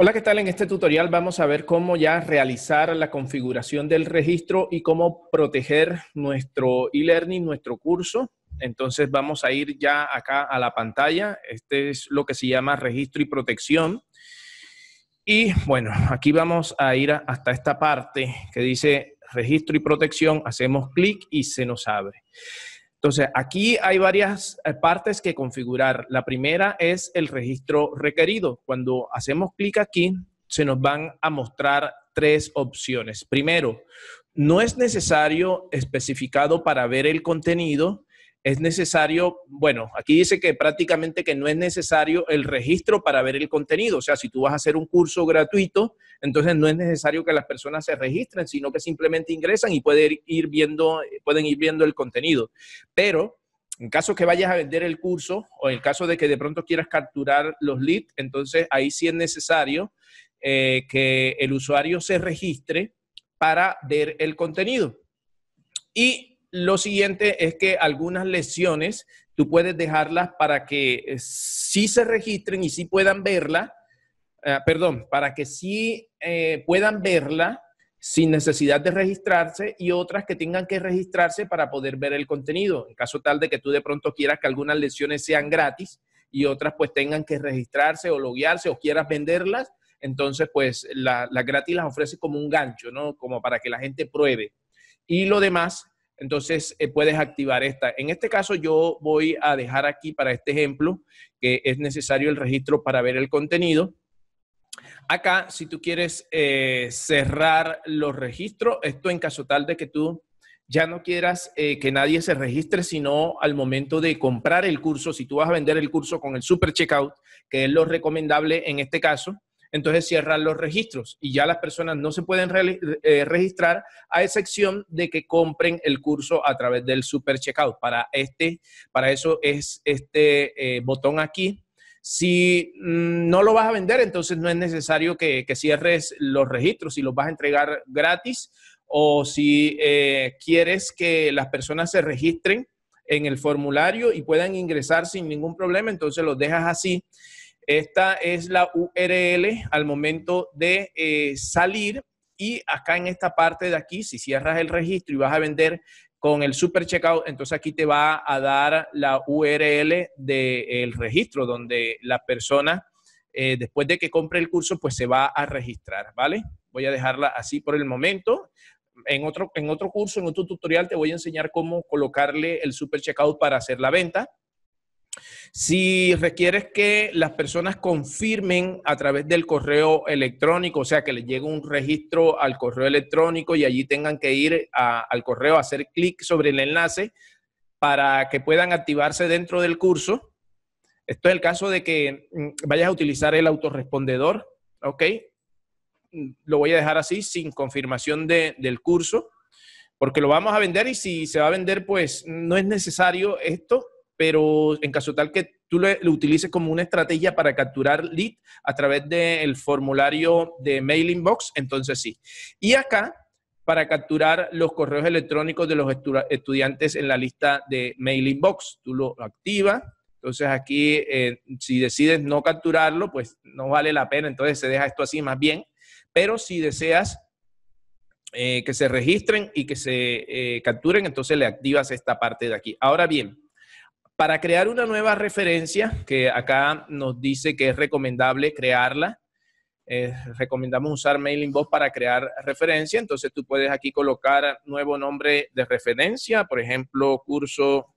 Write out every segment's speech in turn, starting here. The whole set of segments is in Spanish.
Hola, ¿qué tal? En este tutorial vamos a ver cómo ya realizar la configuración del registro y cómo proteger nuestro e-learning, nuestro curso. Entonces vamos a ir ya acá a la pantalla. Este es lo que se llama registro y protección. Y bueno, aquí vamos a ir hasta esta parte que dice registro y protección. Hacemos clic y se nos abre. Entonces, aquí hay varias eh, partes que configurar. La primera es el registro requerido. Cuando hacemos clic aquí, se nos van a mostrar tres opciones. Primero, no es necesario especificado para ver el contenido, es necesario, bueno, aquí dice que prácticamente que no es necesario el registro para ver el contenido. O sea, si tú vas a hacer un curso gratuito, entonces no es necesario que las personas se registren, sino que simplemente ingresan y pueden ir viendo, pueden ir viendo el contenido. Pero en caso que vayas a vender el curso o en caso de que de pronto quieras capturar los leads, entonces ahí sí es necesario eh, que el usuario se registre para ver el contenido. Y lo siguiente es que algunas lesiones tú puedes dejarlas para que eh, sí se registren y sí puedan verla, eh, perdón, para que sí eh, puedan verla sin necesidad de registrarse y otras que tengan que registrarse para poder ver el contenido, en caso tal de que tú de pronto quieras que algunas lesiones sean gratis y otras pues tengan que registrarse o loguearse o quieras venderlas, entonces pues las la gratis las ofrece como un gancho, ¿no? Como para que la gente pruebe. Y lo demás entonces eh, puedes activar esta. En este caso yo voy a dejar aquí para este ejemplo que es necesario el registro para ver el contenido. Acá, si tú quieres eh, cerrar los registros, esto en caso tal de que tú ya no quieras eh, que nadie se registre, sino al momento de comprar el curso, si tú vas a vender el curso con el super checkout, que es lo recomendable en este caso, entonces cierran los registros y ya las personas no se pueden eh, registrar a excepción de que compren el curso a través del super checkout. Para, este, para eso es este eh, botón aquí. Si mm, no lo vas a vender, entonces no es necesario que, cierres los registros, si los vas a entregar gratis o si eh, quieres que las personas se registren en el formulario y puedan ingresar sin ningún problema, entonces los dejas así. Esta es la URL al momento de eh, salir y acá en esta parte de aquí, si cierras el registro y vas a vender con el super checkout, entonces aquí te va a dar la URL del registro donde la persona, eh, después de que compre el curso, pues se va a registrar, ¿vale? Voy a dejarla así por el momento. En otro, en otro curso, en otro tutorial, te voy a enseñar cómo colocarle el super checkout para hacer la venta. Si requieres que las personas confirmen a través del correo electrónico, o sea, que les llegue un registro al correo electrónico y allí tengan que ir al correo, a hacer clic sobre el enlace para que puedan activarse dentro del curso. Esto es el caso de que mm, vayas a utilizar el autorrespondedor, ¿ok? Lo voy a dejar así, sin confirmación del curso, porque lo vamos a vender y si se va a vender, pues no es necesario esto pero en caso tal que tú lo, utilices como una estrategia para capturar lead a través del formulario de Mail Inbox, entonces sí. Y acá, para capturar los correos electrónicos de los estudiantes en la lista de Mail Inbox, tú lo activas. Entonces aquí, eh, si decides no capturarlo, pues no vale la pena, entonces se deja esto así más bien. Pero si deseas eh, que se registren y que se eh, capturen, entonces le activas esta parte de aquí. Ahora bien, para crear una nueva referencia, que acá nos dice que es recomendable crearla, eh, recomendamos usar Mail para crear referencia, entonces tú puedes aquí colocar nuevo nombre de referencia, por ejemplo, curso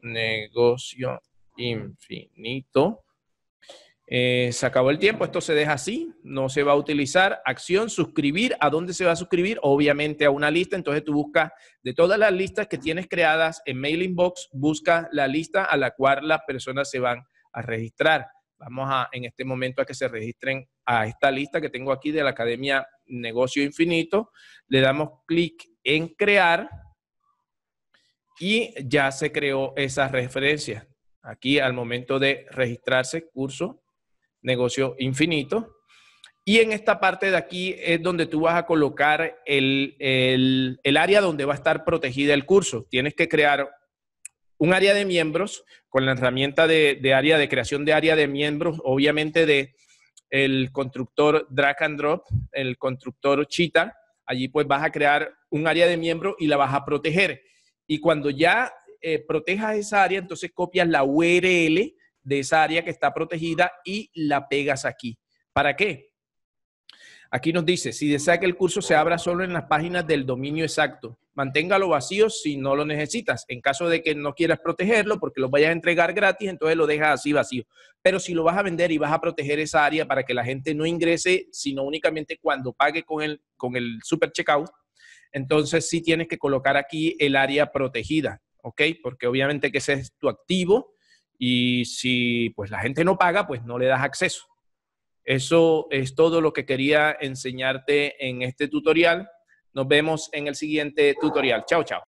negocio infinito. Eh, se acabó el tiempo, esto se deja así, no se va a utilizar. Acción, suscribir, ¿a dónde se va a suscribir? Obviamente a una lista, entonces tú buscas de todas las listas que tienes creadas en Mailing Box, busca la lista a la cual las personas se van a registrar. Vamos a, en este momento a que se registren a esta lista que tengo aquí de la Academia Negocio Infinito. Le damos clic en crear y ya se creó esa referencia. Aquí al momento de registrarse, curso, negocio infinito. Y en esta parte de aquí es donde tú vas a colocar el, el, el área donde va a estar protegida el curso. Tienes que crear un área de miembros con la herramienta de, área de creación de área de miembros, obviamente de el constructor drag and drop, el constructor Cheetah. Allí pues vas a crear un área de miembros y la vas a proteger. Y cuando ya eh, protejas esa área, entonces copias la URL de esa área que está protegida y la pegas aquí. ¿Para qué? Aquí nos dice, si desea que el curso se abra solo en las páginas del dominio exacto, manténgalo vacío si no lo necesitas. En caso de que no quieras protegerlo porque lo vayas a entregar gratis, entonces lo dejas así vacío. Pero si lo vas a vender y vas a proteger esa área para que la gente no ingrese, sino únicamente cuando pague con el, con el super checkout, entonces sí tienes que colocar aquí el área protegida, ¿ok? Porque obviamente que ese es tu activo y si pues la gente no paga, pues no le das acceso. Eso es todo lo que quería enseñarte en este tutorial. Nos vemos en el siguiente tutorial. Chao, chao.